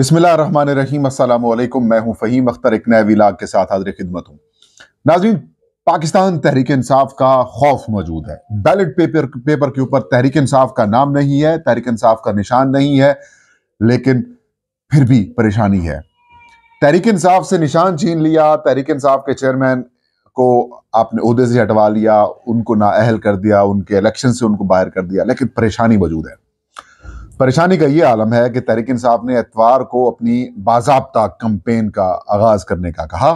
अस्सलाम अल्लाम मैं हूं फ़हीम अख्तर एक नए विलाग के साथ हाजिर खिदमत हूं नाजीन पाकिस्तान तहरीक इंसाफ का खौफ मौजूद है बैलेट पेपर पेपर के ऊपर तहरीक इंसाफ का नाम नहीं है तहरीक इंसाफ का निशान नहीं है लेकिन फिर भी परेशानी है तहरीक इंसाफ से निशान छीन लिया तहरीक इंसाफ के चेयरमैन को आपने अहदे से हटवा लिया उनको नाअहल कर दिया उनके इलेक्शन से उनको बाहर कर दिया लेकिन परेशानी मौजूद है परेशानी का ये आलम है कि तहरीक इंसाफ ने एतवार को अपनी बाजाबता कंपेन का आगाज करने का कहा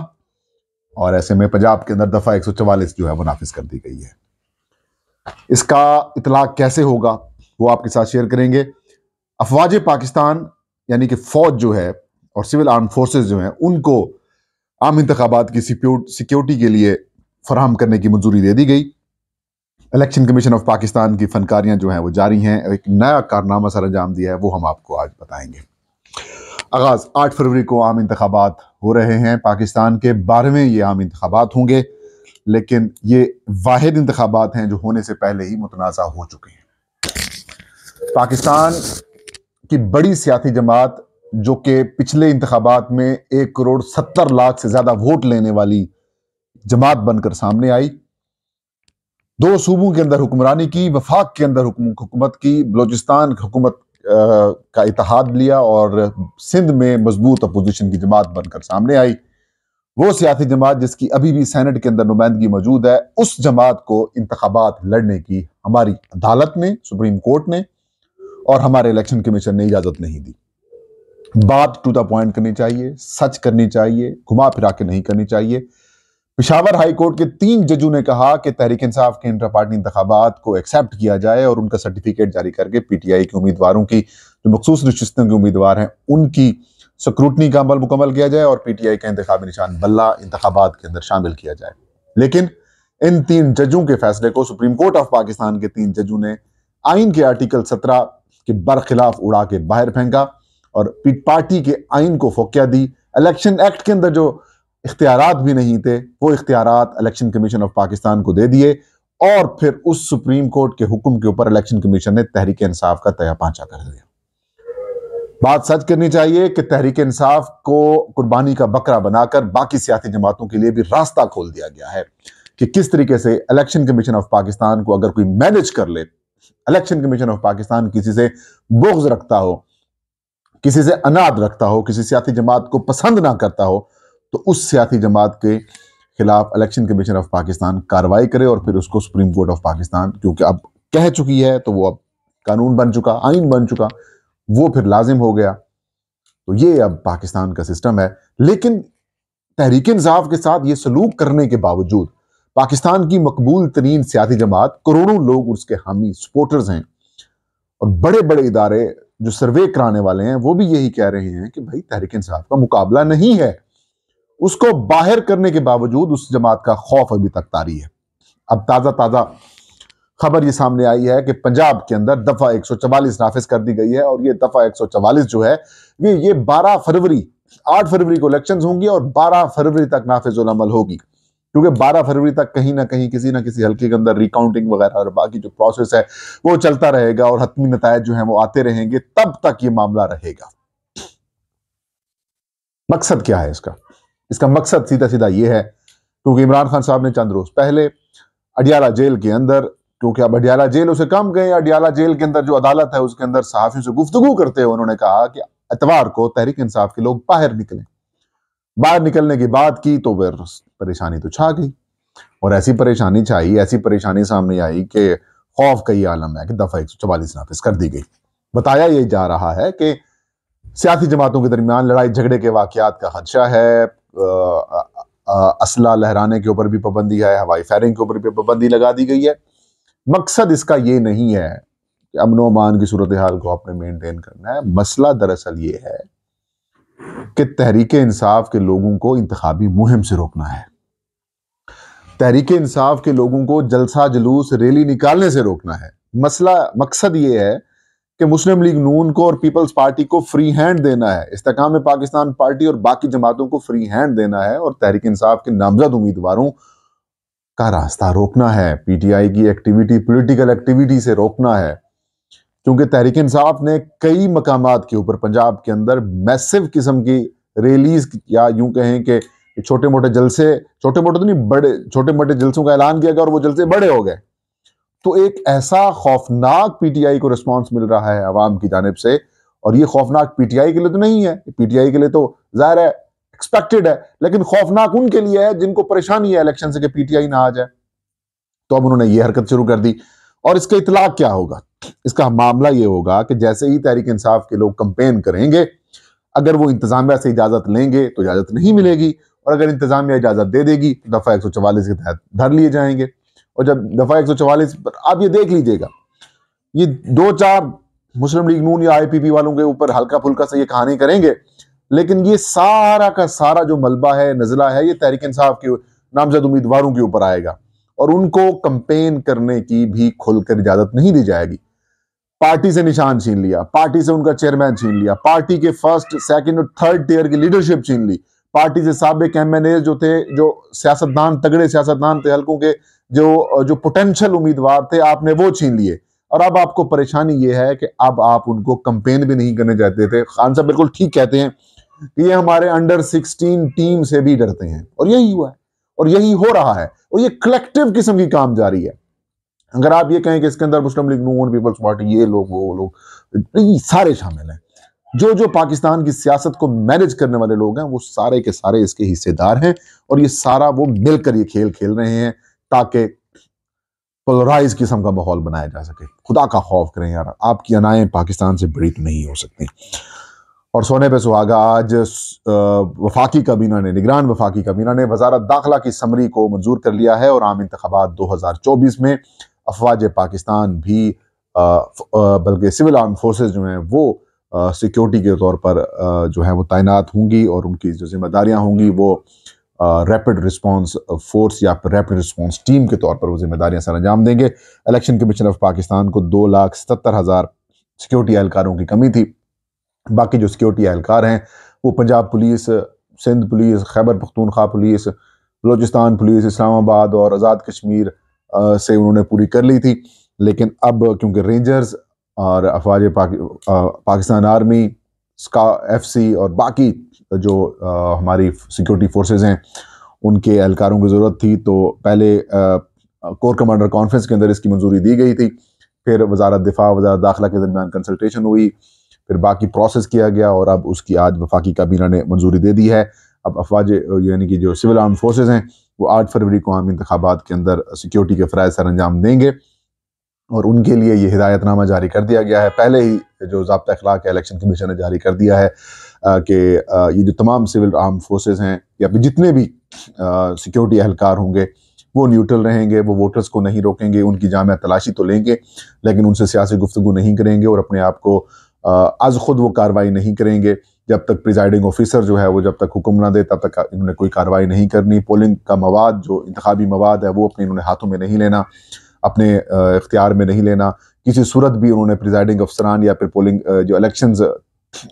और ऐसे में पंजाब के अंदर दफा एक सौ चवालीस जो है वो नाफिज कर दी गई है इसका इतलाक कैसे होगा वो आपके साथ शेयर करेंगे अफवाज पाकिस्तान यानी कि फौज जो है और सिविल आर्म फोर्सेज जो हैं उनको आम इंतबात की सिक्योरिटी के लिए फराहम करने की मंजूरी दे दी गई इलेक्शन कमीशन ऑफ पाकिस्तान की फनकारियां जो हैं वो जारी हैं एक नया कारनामा सर अंजाम दिया है वो हम आपको आज बताएंगे आगाज़ आठ फरवरी को आम इंतबात हो रहे हैं पाकिस्तान के बारहवें ये आम इंतबात होंगे लेकिन ये वाद इंतबात हैं जो होने से पहले ही मुतनाज़ा हो चुके हैं पाकिस्तान की बड़ी सियासी जमात जो कि पिछले इंतबात में एक करोड़ सत्तर लाख से ज़्यादा वोट लेने वाली जमात बनकर सामने आई दो सूबों के अंदर हुक्मरानी की वफाक के अंदर हुकूमत की बलोचिस्तान हुकूमत का इतिहाद लिया और सिंध में मजबूत अपोजिशन की जमात बनकर सामने आई वो सियासी जमात जिसकी अभी भी सैनट के अंदर नुमाइंदगी मौजूद है उस जमात को इंतबात लड़ने की हमारी अदालत ने सुप्रीम कोर्ट ने और हमारे इलेक्शन कमीशन ने इजाज़त नहीं दी बात टू द पॉइंट करनी चाहिए सच करनी चाहिए घुमा फिरा के नहीं करनी चाहिए पिशावर हाई कोर्ट के तीन जजों ने कहा कि तहरीक इंसाफ के इंटर पार्टी इंतबात को एक्सेप्ट किया जाए और उनका सर्टिफिकेट जारी करके पीटीआई के उम्मीदवारों की जो मखसूस नशस्तों के उम्मीदवार हैं उनकी स्क्रूटनी का अमल मुकम्मल किया जाए और पीटीआई का इंतबी निशान बल्ला इंतबात के अंदर शामिल किया जाए लेकिन इन तीन जजों के फैसले को सुप्रीम कोर्ट ऑफ पाकिस्तान के तीन जजों ने आइन के आर्टिकल सत्रह के बरखिलाफ उड़ा के बाहर फेंका और पार्टी के आइन को फोकिया दी इलेक्शन एक्ट के अंदर जो इख्तियार भी नहीं थे वो इख्तियार इलेक्शन कमीशन ऑफ पाकिस्तान को दे दिए और फिर उस सुप्रीम कोर्ट के हुक्म के ऊपर इलेक्शन कमीशन ने तहरीक इंसाफ का तया पाचा कर दिया बात सच करनी चाहिए कि तहरीक इंसाफ को कुर्बानी का बकरा बनाकर बाकी सियासी जमातों के लिए भी रास्ता खोल दिया गया है कि किस तरीके से इलेक्शन कमीशन ऑफ पाकिस्तान को अगर कोई मैनेज कर ले इलेक्शन कमीशन ऑफ पाकिस्तान किसी से बुग्ज रखता हो किसी से अनाद रखता हो किसी सियासी जमात को पसंद ना करता हो तो उस सियासी जमात के खिलाफ इलेक्शन कमीशन ऑफ पाकिस्तान कार्रवाई करे और फिर उसको सुप्रीम कोर्ट ऑफ पाकिस्तान क्योंकि अब कह चुकी है तो वो अब कानून बन चुका आइन बन चुका वो फिर लाजिम हो गया तो ये अब पाकिस्तान का सिस्टम है लेकिन तहरीक इंसाफ के साथ ये सलूक करने के बावजूद पाकिस्तान की मकबूल तरीन सियासी जमात करोड़ों लोग उसके हामी सपोर्टर्स हैं और बड़े बड़े इदारे जो सर्वे कराने वाले हैं वो भी यही कह रहे हैं कि भाई तहरीक इंसाफ का मुकाबला नहीं है उसको बाहर करने के बावजूद उस जमात का खौफ अभी तक तारी है अब ताज़ा ताज़ा खबर ये सामने आई है कि पंजाब के अंदर दफा 144 नाफिज कर दी गई है और ये दफा 144 जो है ये ये 12 फरवरी 8 फरवरी को इलेक्शन होंगी और 12 फरवरी तक नाफिज होगी क्योंकि 12 फरवरी तक कहीं ना कहीं किसी ना किसी हल्के के अंदर रिकाउंटिंग वगैरह और बाकी जो प्रोसेस है वो चलता रहेगा और हतमी नतज जो है वो आते रहेंगे तब तक ये मामला रहेगा मकसद क्या है इसका इसका मकसद सीधा सीधा ये है क्योंकि इमरान खान साहब ने चंद रोज पहले अडियाला जेल के अंदर क्योंकि अब अडियाला जेल उसे कम गए अडियाला जेल के अंदर जो अदालत है उसके अंदर सहाफियों से गुफ्तु करते हुए उन्होंने कहा कि एतवार को तहरीक इंसाफ के लोग बाहर निकले बाहर निकलने की बात की तो फिर परेशानी तो छा गई और ऐसी परेशानी छाई ऐसी परेशानी सामने आई कि खौफ का ये आलम है कि दफा एक सौ कर दी गई बताया ये जा रहा है कि सियासी जमातों के दरमियान लड़ाई झगड़े के वाकत का खदशा है असला लहराने के ऊपर भी पाबंदी है हवाई फायरिंग के ऊपर भी पाबंदी लगा दी गई है मकसद इसका ये नहीं है कि अमन अमान की सूरत हाल को आपने मेनटेन करना है मसला दरअसल ये है कि तहरीक इंसाफ के लोगों को इंतबी मुहिम से रोकना है तहरीक इंसाफ के लोगों को जलसा जुलूस रैली निकालने से रोकना है मसला मकसद ये है कि मुस्लिम लीग नून को और पीपल्स पार्टी को फ्री हैंड देना है इस्तेकाम पाकिस्तान पार्टी और बाकी जमातों को फ्री हैंड देना है और तहरीक इंसाफ के नामजद उम्मीदवारों का रास्ता रोकना है पीटीआई की एक्टिविटी पॉलिटिकल एक्टिविटी से रोकना है क्योंकि तहरीक इंसाफ ने कई मकाम के ऊपर पंजाब के अंदर मैसिव किस्म की रैलीज या यूं कहें कि छोटे मोटे जलसे छोटे मोटे तो नहीं बड़े छोटे मोटे जलसों का ऐलान किया गया और वो जलसे बड़े हो गए तो एक ऐसा खौफनाक पीटीआई को रिस्पॉन्स मिल रहा है आवाम की जानब से और ये खौफनाक पीटीआई के लिए तो नहीं है पीटीआई के लिए तो जाहिर है एक्सपेक्टेड है लेकिन खौफनाक उनके लिए है जिनको परेशानी है इलेक्शन से कि पीटीआई ना आ जाए तो अब उन्होंने ये हरकत शुरू कर दी और इसका इतलाक क्या होगा इसका मामला ये होगा कि जैसे ही तहरीक इंसाफ के लोग कंपेन करेंगे अगर वो इंतजामिया से इजाजत लेंगे तो इजाजत नहीं मिलेगी और अगर इंतजामिया इजाजत दे देगी तो दफा एक के तहत धर लिए जाएंगे और जब दफा एक सौ चवालीस पर आप ये देख लीजिएगा ये दो चार मुस्लिम लीग नून या आईपीपी वालों के ऊपर हल्का फुल्का से ये कहानी करेंगे लेकिन ये सारा का सारा जो मलबा है नजला है ये तहरीक इंसाफ के नामजद उम्मीदवारों के ऊपर आएगा और उनको कंपेन करने की भी खुलकर इजाजत नहीं दी जाएगी पार्टी से निशान छीन लिया पार्टी से उनका चेयरमैन छीन लिया पार्टी के फर्स्ट सेकेंड और थर्ड टीयर की लीडरशिप छीन ली पार्टी से सबक एम एन ए जो थे जो सियासतदान तगड़े सियासतदान थे हल्कों के जो जो पोटेंशियल उम्मीदवार थे आपने वो छीन लिए और अब आपको परेशानी ये है कि अब आप उनको कंपेन भी नहीं करने जाते थे खान साहब बिल्कुल ठीक कहते हैं कि ये हमारे अंडर सिक्सटीन टीम से भी डरते हैं और यही हुआ है और यही हो रहा है और ये कलेक्टिव किस्म की काम जारी है अगर आप ये कहें कि इसके अंदर Muslim League Noon Peoples Party ये लोग वो लोग सारे शामिल हैं जो जो पाकिस्तान की सियासत को मैनेज करने वाले लोग हैं वो सारे के सारे इसके हिस्सेदार हैं और ये सारा वो मिलकर ये खेल खेल रहे हैं ताकि पोलराइज किस्म का माहौल बनाया जा सके खुदा का खौफ करें यार आपकी अनाएं पाकिस्तान से बड़ी तो नहीं हो सकती और सोने पे सुहागा आज वफाकी काबीना ने निगरान वफाकी काबीना ने वजारत दाखिला की समरी को मंजूर कर लिया है और आम इंतबात 2024 में अफवाज पाकिस्तान भी बल्कि सिविल आर्म फोर्सेज जो हैं वो सिक्योरिटी के तौर पर आ, जो है वो तैनात होंगी और उनकी जो जिम्मेदारियाँ होंगी वो रैपिड रिस्पांस फोर्स या रैपिड रिस्पांस टीम के तौर पर वो जिम्मेदारियाँ सर अंजाम देंगे इलेक्शन कमीशन ऑफ पाकिस्तान को दो लाख सतर हज़ार सिक्योरिटी एहलकारों की कमी थी बाकी जो सिक्योरिटी एहलकार हैं वो Punjab police Sindh police Khyber Pakhtunkhwa police Balochistan police Islamabad और आज़ाद कश्मीर से उन्होंने पूरी कर ली थी लेकिन अब क्योंकि रेंजर्स और अफवाज पाकि पाकिस्तान आर्मी स्का सी और बाकी जो आ, हमारी सिक्योरिटी फोर्सेज हैं उनके एहलकारों की ज़रूरत थी तो पहले आ, कोर कमांडर कॉन्फ्रेंस के अंदर इसकी मंजूरी दी गई थी फिर वजारत दिफा वजारत दाखिला के दरमियान कंसल्टेशन हुई फिर बाकी प्रोसेस किया गया और अब उसकी आज वफाकी काबीना ने मंजूरी दे दी है अब अफवाज यानी कि जो सिविल आर्म फोर्सेज हैं वो आठ फरवरी को आम इंतबात के अंदर सिक्योरिटी के फ़रज़ सर अंजाम देंगे और उनके लिए ये हिदायतनामा जारी कर दिया गया है पहले ही जो जबता अखलाक है इलेक्शन कमीशन ने जारी कर दिया है कि ये जो तमाम सिविल आर्म फोर्सेज हैं या फिर जितने भी सिक्योरिटी एहलकार होंगे वो न्यूट्रल रहेंगे वो वोटर्स को नहीं रोकेंगे उनकी जाम तलाशी तो लेंगे लेकिन उनसे सियासी गुफ्तु नहीं करेंगे और अपने आप को आज खुद वो कार्रवाई नहीं करेंगे जब तक प्रिजाइडिंग ऑफिसर जो है वो जब तक हुक्म ना दे तब तक इन्होंने कोई कार्रवाई नहीं करनी पोलिंग का मवाद जो इंतबी मवाद है वो अपने इन्होंने हाथों में नहीं लेना अपने इख्तियार में नहीं लेना किसी सूरत भी उन्होंने प्रिजाइडिंग अफसरान या फिर पोलिंग जो इलेक्शन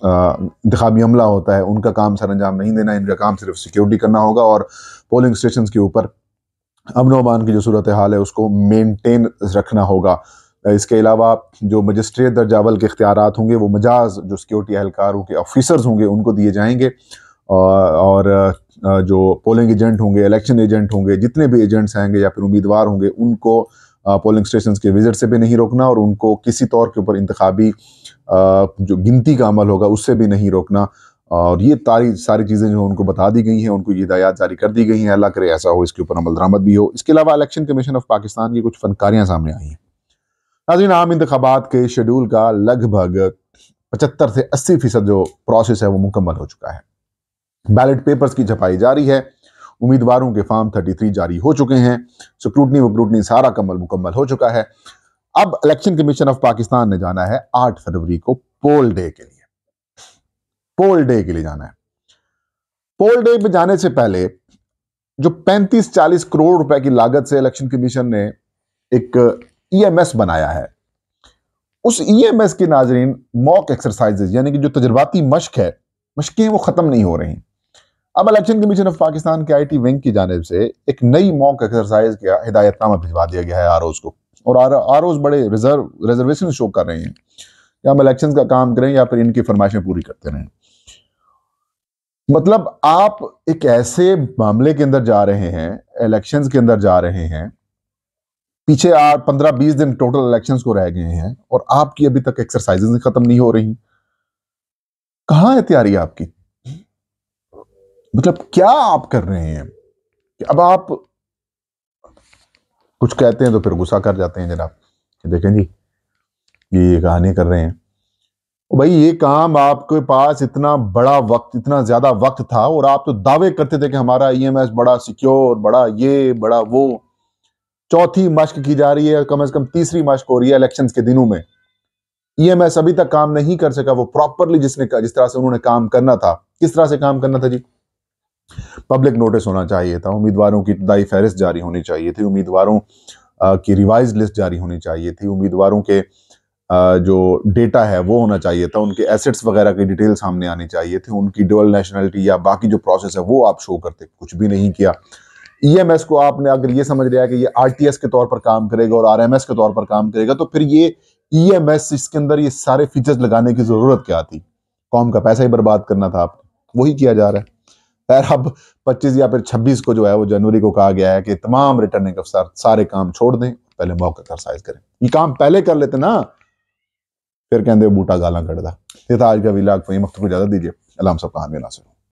इंतबी अमला होता है उनका काम सर अंजाम नहीं देना इनका काम सिर्फ सिक्योरिटी करना होगा और पोलिंग स्टेशन के ऊपर अमन अमान की जो सूरत हाल है उसको मेनटेन रखना होगा इसके अलावा जो मजिस्ट्रेट दर्जावल के इख्तियार होंगे वो मजाज जो सिक्योरिटी एहलकारों के ऑफिसर्स होंगे उनको दिए जाएंगे और जो पोलिंग एजेंट होंगे इलेक्शन एजेंट होंगे जितने भी एजेंट्स आएंगे या फिर उम्मीदवार होंगे उनको पोलिंग स्टेशन के विजिट से भी नहीं रोकना और उनको किसी तौर के ऊपर इंतबी जो गिनती का अमल होगा उससे भी नहीं रोकना और ये तारी सारी चीज़ें जो उनको बता दी गई हैं उनको ये हदायत जारी कर दी गई हैं अल्लाह करे ऐसा हो इसके ऊपर अमल दरामद भी हो इसके अलावा इलेक्शन कमीशन ऑफ पाकिस्तान की कुछ फनकारियाँ सामने आई हैं नाजीन आम इंतबात के शेड्यूल का लगभग पचहत्तर से अस्सी फ़ीसद जो प्रोसेस है वो मुकम्मल हो चुका है बैलेट पेपर्स की छपाई जारी है उम्मीदवारों के फॉर्म थ्री जारी हो चुके हैं स्क्रूटनी वक्रूटनी सारा कमल मुकम्मल हो चुका है अब इलेक्शन कमीशन ऑफ पाकिस्तान ने जाना है आठ फरवरी को पोल डे के लिए पोल डे के लिए जाना है पोल डे में जाने से पहले जो 35-40 करोड़ रुपए की लागत से इलेक्शन कमीशन ने एक ईएमएस e बनाया है उस ईएमएस e के नाजरीन मॉक एक्सरसाइजेज यानी कि जो तजुर्बाती मश्क है मशकें वो ख़त्म नहीं हो रही अब इलेक्शन कमीशन ऑफ पाकिस्तान के आईटी विंग की जानब से एक नई मॉक एक्सरसाइज का हिदायतनामा भिजवा दिया गया है आर को और आर बड़े रिजर्व रिजर्वेशन शो कर रहे हैं या हम इलेक्शन का काम करें या फिर इनकी फरमाइशें पूरी करते रहें मतलब आप एक ऐसे मामले के अंदर जा रहे हैं इलेक्शन के अंदर जा रहे हैं पीछे आप पंद्रह बीस दिन टोटल इलेक्शन को रह गए हैं और आपकी अभी तक एक्सरसाइजेज खत्म नहीं हो रही कहाँ है तैयारी आपकी मतलब क्या आप कर रहे हैं कि अब आप कुछ कहते हैं तो फिर गुस्सा कर जाते हैं जनाब देखें जी ये ये कहानी कर रहे हैं भाई ये काम आपके पास इतना बड़ा वक्त इतना ज्यादा वक्त था और आप तो दावे करते थे कि हमारा एस e बड़ा सिक्योर बड़ा ये बड़ा वो चौथी मश्क की जा रही है कम से कम तीसरी मश्क हो रही है इलेक्शन के दिनों में एस e अभी तक काम नहीं कर सका वो प्रॉपरली जिसने जिस तरह से उन्होंने काम करना था किस तरह से काम करना था जी पब्लिक नोटिस होना चाहिए था उम्मीदवारों की इब्तदाई फहरिस्त जारी होनी चाहिए थी उम्मीदवारों की रिवाइज लिस्ट जारी होनी चाहिए थी उम्मीदवारों के जो डेटा है वो होना चाहिए था उनके एसेट्स वगैरह की डिटेल सामने आनी चाहिए थी उनकी डबल नेशनलिटी या बाकी जो प्रोसेस है वो आप शो करते कुछ भी नहीं किया ईएमएस e को आपने अगर ये समझ लिया कि ये आरटीएस के तौर पर काम करेगा और आरएमएस के तौर पर काम करेगा तो फिर ये ईएमएस e इसके अंदर ये सारे फीचर्स लगाने की ज़रूरत क्या थी कौम का पैसा ही बर्बाद करना था आप वही किया जा रहा है खैर अब पच्चीस या फिर छब्बीस को जो है वो जनवरी को कहा गया है कि तमाम रिटर्निंग अफसर सारे काम छोड़ दें पहले मौके एक्सरसाइज करें ये काम पहले कर लेते ना फिर कहते बूटा गाला कटदा ये तो आज का विलाग कोई मख्त को ज्यादा दीजिए अलाम सब कहा मेरा